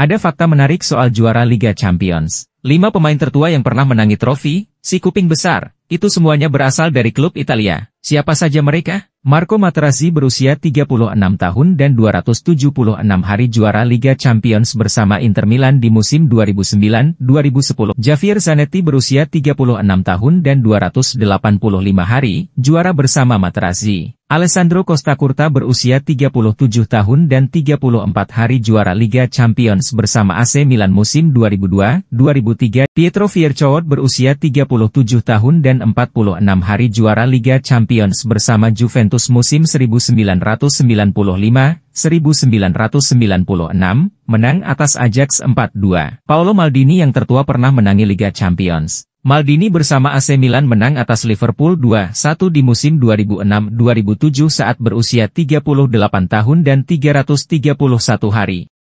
Ada fakta menarik soal juara Liga Champions. Lima pemain tertua yang pernah menangi trofi, si kuping besar, itu semuanya berasal dari klub Italia. Siapa saja mereka? Marco Materazzi berusia 36 tahun dan 276 hari juara Liga Champions bersama Inter Milan di musim 2009-2010. Javier Zanetti berusia 36 tahun dan 285 hari, juara bersama Materazzi. Alessandro Costa Curta berusia 37 tahun dan 34 hari juara Liga Champions bersama AC Milan musim 2002-2003. Pietro Fiercoat berusia 37 tahun dan 46 hari juara Liga Champions Champions bersama Juventus musim 1995-1996, menang atas Ajax 4-2. Paolo Maldini yang tertua pernah menangi Liga Champions. Maldini bersama AC Milan menang atas Liverpool 2-1 di musim 2006-2007 saat berusia 38 tahun dan 331 hari.